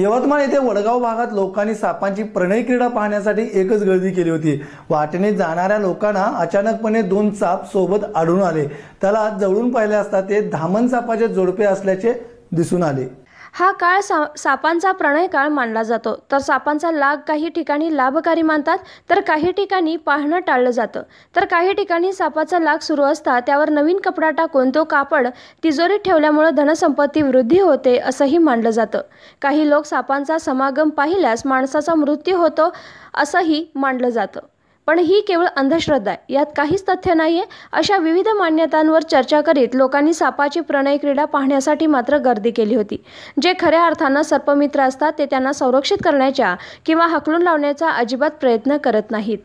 यवतमाळ येथे वडगाव भागात लोकांनी सापांची प्रणय क्रीडा पाहण्यासाठी एकच गर्दी केली होती वाटेने जाणाऱ्या लोकांना अचानकपणे दोन साप सोबत आढळून आले त्याला जवळून पाहिले असता ते धामन सापाचे जोडपे असल्याचे दिसून आले हा काळ सा सापांचा प्रणय काळ मानला जातो तर सापांचा लाग काही ठिकाणी लाभकारी मानतात तर काही ठिकाणी पाहणं टाळलं जातं तर काही ठिकाणी सापाचा लाग सुरू असता त्यावर नवीन कपडा टाकून तो कापड तिजोरीत ठेवल्यामुळे धनसंपत्ती वृद्धी होते असंही मानलं जातं काही लोक सापांचा समागम पाहिल्यास माणसाचा मृत्यू होतो असंही मानलं जातं पण ही केवळ अंधश्रद्धा आहे यात काहीच तथ्य नाही आहे अशा विविध मान्यतांवर चर्चा करीत लोकांनी सापाची प्रणय क्रीडा पाहण्यासाठी मात्र गर्दी केली होती जे खऱ्या अर्थानं सर्पमित्र असतात ते त्यांना संरक्षित करण्याच्या किंवा हकलून लावण्याचा अजिबात प्रयत्न करत नाहीत